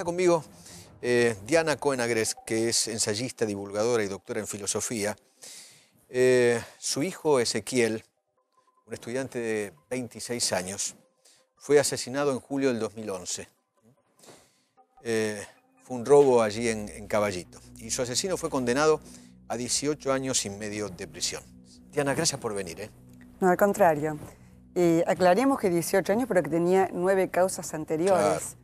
Está conmigo eh, Diana Agres, que es ensayista, divulgadora y doctora en filosofía. Eh, su hijo Ezequiel, un estudiante de 26 años, fue asesinado en julio del 2011. Eh, fue un robo allí en, Caballito. Y su asesino fue condenado a 18 años y medio de prisión. Diana, gracias por venir. No, al contrario. Y aclaremos que 18 años, pero que tenía nueve causas anteriores.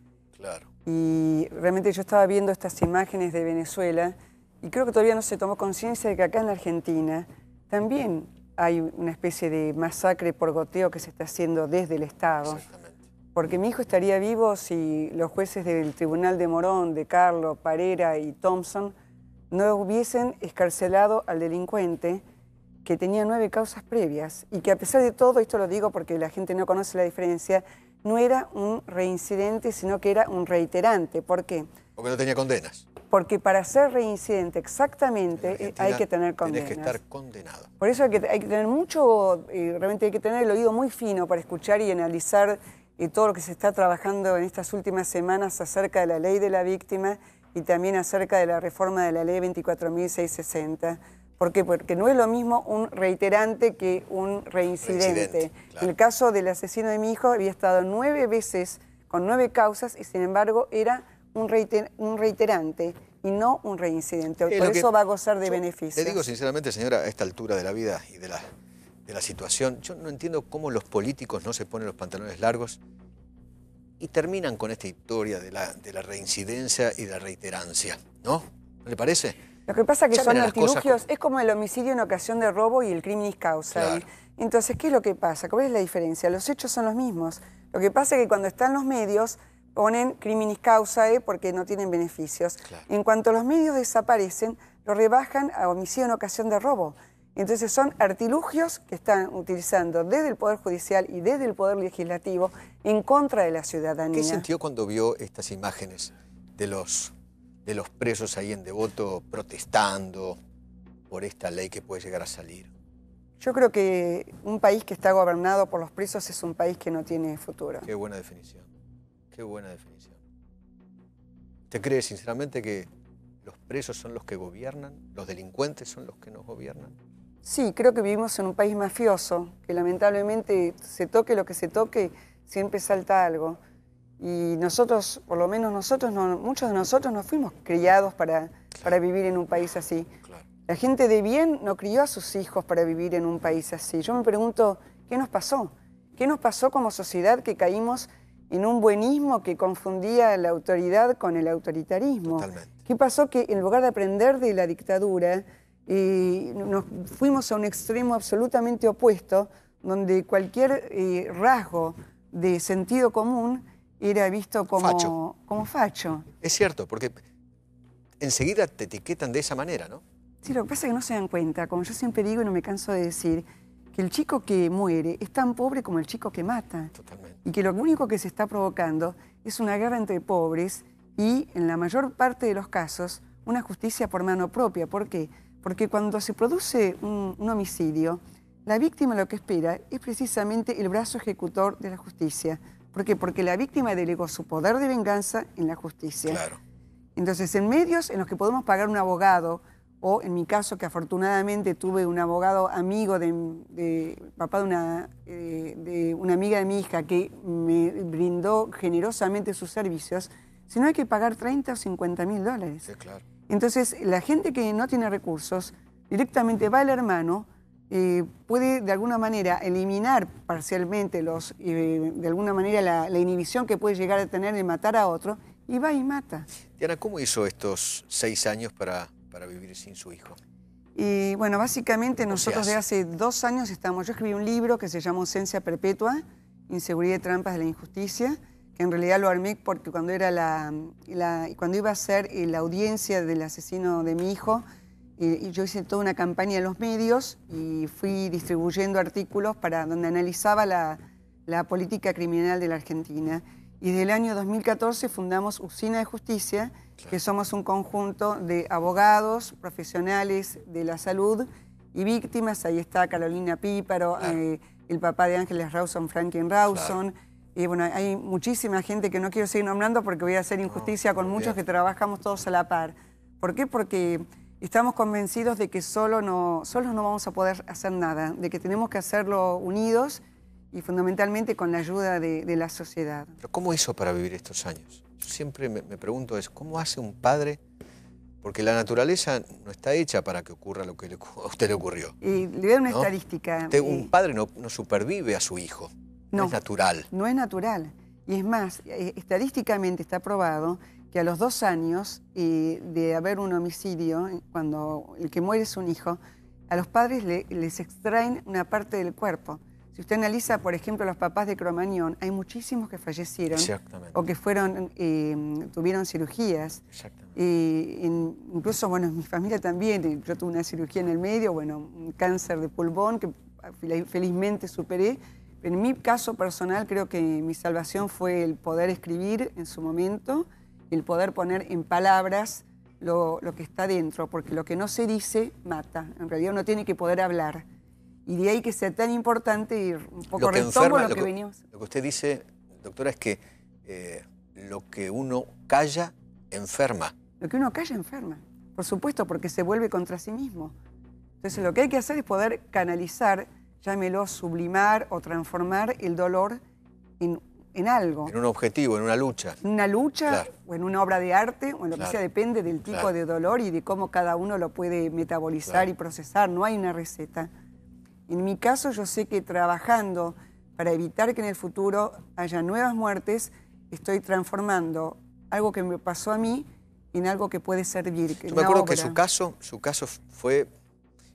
Y realmente yo estaba viendo estas imágenes de Venezuela y creo que todavía no se tomó conciencia de que acá en la Argentina también hay una especie de masacre por goteo que se está haciendo desde el Estado. Porque mi hijo estaría vivo si los jueces del Tribunal de Morón, de Carlos, Parera y Thompson no hubiesen escarcelado al delincuente que tenía nueve causas previas y que a pesar de todo, esto lo digo porque la gente no conoce la diferencia, no era un reincidente, sino que era un reiterante. ¿Por qué? Porque no tenía condenas. Porque para ser reincidente exactamente eh, hay que tener condenas. Tienes que estar condenado. Por eso hay que, tener mucho, eh, realmente hay que tener el oído muy fino para escuchar y analizar eh, todo lo que se está trabajando en estas últimas semanas acerca de la ley de la víctima y también acerca de la reforma de la ley 24.660 ¿Por qué? Porque no es lo mismo un reiterante que un reincidente. En el caso del asesino de mi hijo, había estado nueve veces con nueve causas y sin embargo era un, reiterante y no un reincidente. Por eso va a gozar de beneficios. Le digo sinceramente, señora, a esta altura de la vida y de la, de la situación, yo no entiendo cómo los políticos no se ponen los pantalones largos y terminan con esta historia de la, de la reincidencia y la reiterancia, ¿no? ¿No le parece? Lo que pasa es que son artilugios, es como el homicidio en ocasión de robo y el criminis causa. Entonces, ¿qué es lo que pasa? ¿Cuál es la diferencia? Los hechos son los mismos. Lo que pasa es que cuando están los medios ponen criminis causae eh, porque no tienen beneficios. En cuanto los medios desaparecen, lo rebajan a homicidio en ocasión de robo. Entonces son artilugios que están utilizando desde el Poder Judicial y desde el Poder Legislativo en contra de la ciudadanía. ¿Qué sintió cuando vio estas imágenes de los de los presos ahí en Devoto protestando por esta ley que puede llegar a salir? Yo creo que un país que está gobernado por los presos es un país que no tiene futuro. Qué buena definición. Qué buena definición. ¿Te crees sinceramente que los presos son los que gobiernan? ¿Los delincuentes son los que nos gobiernan? Sí, creo que vivimos en un país mafioso, que lamentablemente se toque lo que se toque, siempre salta algo. Y nosotros, por lo menos nosotros, muchos de nosotros no fuimos criados para, para vivir en un país así. La gente de bien no crió a sus hijos para vivir en un país así. Yo me pregunto, ¿qué nos pasó? ¿Qué nos pasó como sociedad que caímos en un buenismo que confundía la autoridad con el autoritarismo? ¿Qué pasó que en lugar de aprender de la dictadura, eh, nos fuimos a un extremo absolutamente opuesto, donde cualquier eh, rasgo de sentido común era visto como facho. como facho. Es cierto, porque enseguida te etiquetan de esa manera, ¿no? Sí, lo que pasa es que no se dan cuenta, como yo siempre digo y no me canso de decir, que el chico que muere es tan pobre como el chico que mata. Totalmente. Y que lo único que se está provocando es una guerra entre pobres y, en la mayor parte de los casos, una justicia por mano propia. ¿Por qué? Porque cuando se produce un homicidio, la víctima lo que espera es precisamente el brazo ejecutor de la justicia. ¿Por qué? Porque la víctima delegó su poder de venganza en la justicia. Claro. Entonces, en medios en los que podemos pagar un abogado, o en mi caso, que afortunadamente tuve un abogado amigo de, papá de una, eh, de una amiga de mi hija que me brindó generosamente sus servicios, si no hay que pagar 30 o 50 mil dólares. Sí, claro. Entonces, la gente que no tiene recursos directamente va al hermano eh, puede de alguna manera eliminar parcialmente los, eh, de alguna manera la, inhibición que puede llegar a tener de matar a otro y va y mata. Diana, ¿cómo hizo estos seis años para, para vivir sin su hijo? Y bueno, básicamente nosotros de hace dos años estamos, yo escribí un libro que se llama Ausencia Perpetua, Inseguridad y Trampas de la Injusticia, que en realidad lo armé porque cuando, era la, cuando iba a ser eh, la audiencia del asesino de mi hijo, yo hice toda una campaña en los medios y fui distribuyendo artículos para donde analizaba la, política criminal de la Argentina. Y desde el año 2014 fundamos Usina de Justicia, que somos un conjunto de abogados, profesionales de la salud y víctimas. Ahí está Carolina Píparo, eh, el papá de Ángeles Rawson, Franklin Rawson. y bueno, hay muchísima gente que no quiero seguir nombrando porque voy a hacer injusticia con muchos que trabajamos todos a la par. ¿Por qué? Porque Estamos convencidos de que solo no, solos no vamos a poder hacer nada, de que tenemos que hacerlo unidos y fundamentalmente con la ayuda de, la sociedad. ¿Pero cómo hizo para vivir estos años? Yo siempre me, pregunto es, ¿cómo hace un padre porque la naturaleza no está hecha para que ocurra lo que a usted le ocurrió. Y le voy a dar una estadística. un eh, padre no, no, supervive a su hijo. No, es natural. No es natural. Y es más, eh, estadísticamente está probado a los dos años de haber un homicidio, cuando el que muere es un hijo, a los padres les extraen una parte del cuerpo. Si usted analiza, por ejemplo, los papás de Cromañón, hay muchísimos que fallecieron o que fueron, em, tuvieron cirugías. Exactamente. en, incluso, bueno, mi familia también, eh, yo tuve una cirugía en el medio, bueno, un cáncer de pulmón que felizmente superé. en mi caso personal creo que mi salvación fue el poder escribir en su momento el poder poner en palabras lo, que está dentro, porque lo que no se dice mata. En realidad uno tiene que poder hablar. Y de ahí que sea tan importante ir un poco lo que lo, que, venimos. Lo que usted dice, doctora, es que eh, lo que uno calla enferma. Lo que uno calla enferma, por supuesto, porque se vuelve contra sí mismo. Entonces lo que hay que hacer es poder canalizar, llámelo sublimar o transformar el dolor en en algo. En un objetivo, en una lucha. En una lucha, o en una obra de arte, o en lo que sea, depende del tipo de dolor y de cómo cada uno lo puede metabolizar y procesar. No hay una receta. En mi caso, yo sé que trabajando para evitar que en el futuro haya nuevas muertes, estoy transformando algo que me pasó a mí en algo que puede servir. yo me acuerdo que su caso, su caso fue,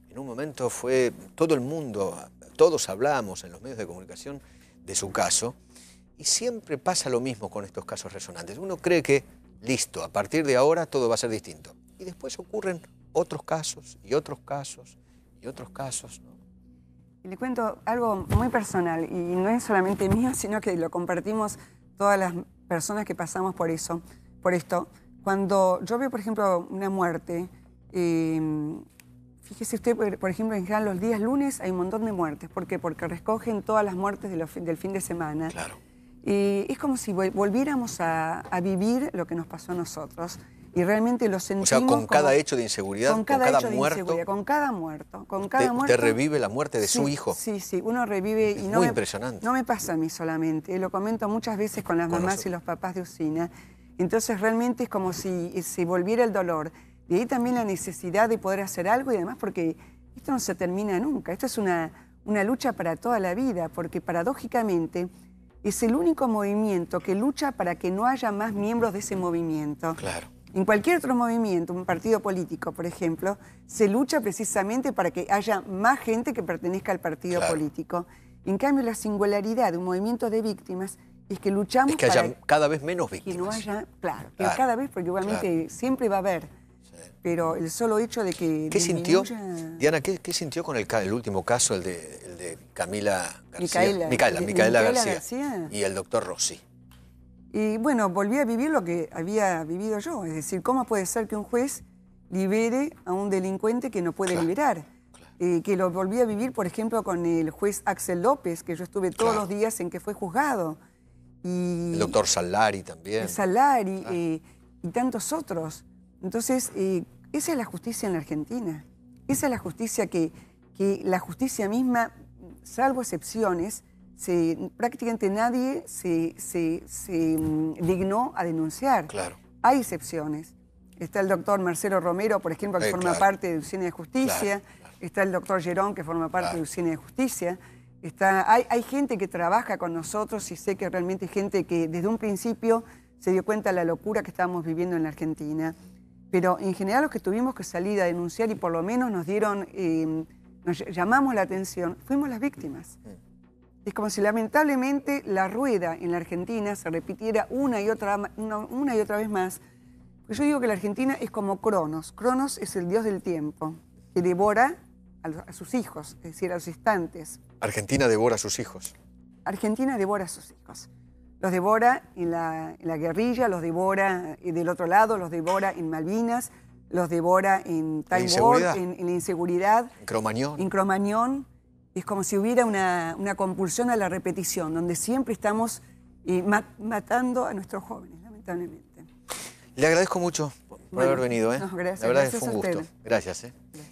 en un momento fue todo el mundo, todos hablamos en los medios de comunicación de su caso, y siempre pasa lo mismo con estos casos resonantes. Uno cree que, listo, a partir de ahora todo va a ser distinto. Y después ocurren otros casos y otros casos y otros casos. ¿no? Le cuento algo muy personal y no es solamente mío, sino que lo compartimos todas las personas que pasamos por eso, por esto. Cuando yo veo, por ejemplo, una muerte, em, fíjese usted, por ejemplo, en general los días lunes hay un montón de muertes. ¿Por qué? Porque recogen todas las muertes del fin de semana. Claro y eh, es como si volviéramos a, vivir lo que nos pasó a nosotros. Y realmente lo sentimos. O sea, con cada hecho de inseguridad, con cada, muerto. con cada muerto. Con cada usted, muerto. Usted revive la muerte de su hijo. Sí, sí, uno revive. y no muy impresionante. No me pasa a mí solamente. Lo comento muchas veces con las mamás y los papás de Usina. Entonces, realmente es como si se volviera el dolor. De ahí también la necesidad de poder hacer algo y además porque esto no se termina nunca. Esto es una, una lucha para toda la vida, porque paradójicamente es el único movimiento que lucha para que no haya más miembros de ese movimiento. Claro. En cualquier otro movimiento, un partido político, por ejemplo, se lucha precisamente para que haya más gente que pertenezca al partido político. En cambio, la singularidad de un movimiento de víctimas es que luchamos para que haya cada vez menos víctimas. Que no haya, claro, que cada vez, porque igualmente siempre va a haber pero el solo hecho de que... ¿Qué sintió, Diana, ¿qué, sintió con el, último caso, el de, Camila García? Micaela, Micaela, García, Y el doctor Rossi. Y bueno, volví a vivir lo que había vivido yo. Es decir, ¿cómo puede ser que un juez libere a un delincuente que no puede liberar? Eh, que lo volví a vivir, por ejemplo, con el juez Axel López, que yo estuve todos los días en que fue juzgado. Y, el doctor Salari también. Salari eh, y tantos otros. Entonces, eh, esa es la justicia en la Argentina. Esa es la justicia que, la justicia misma, salvo excepciones, se, prácticamente nadie se, mm, dignó a denunciar. Claro. Hay excepciones. Está el doctor Marcelo Romero, por ejemplo, que eh, forma parte de Ucine de Justicia. Está el doctor Gerón, que forma parte de cine de Justicia. hay, hay, gente que trabaja con nosotros y sé que realmente hay gente que desde un principio se dio cuenta de la locura que estábamos viviendo en la Argentina pero en general los que tuvimos que salir a denunciar y por lo menos nos dieron, em, nos llamamos la atención, fuimos las víctimas. Mm. Es como si lamentablemente la rueda en la Argentina se repitiera una y otra, una, y otra vez más. yo digo que la Argentina es como Cronos. Cronos es el dios del tiempo, que devora a, a sus hijos, es decir, a los instantes. Argentina devora a sus hijos. Argentina devora a sus hijos. Los devora en la, guerrilla, los devora eh, del otro lado, los devora en Malvinas, los devora en Time en, la inseguridad. En Cromañón. En Es como si hubiera una, compulsión a la repetición, donde siempre estamos eh, matando a nuestros jóvenes, lamentablemente. Le agradezco mucho por haber venido. ¿eh? La verdad es un gusto. Gracias. ¿eh? gracias.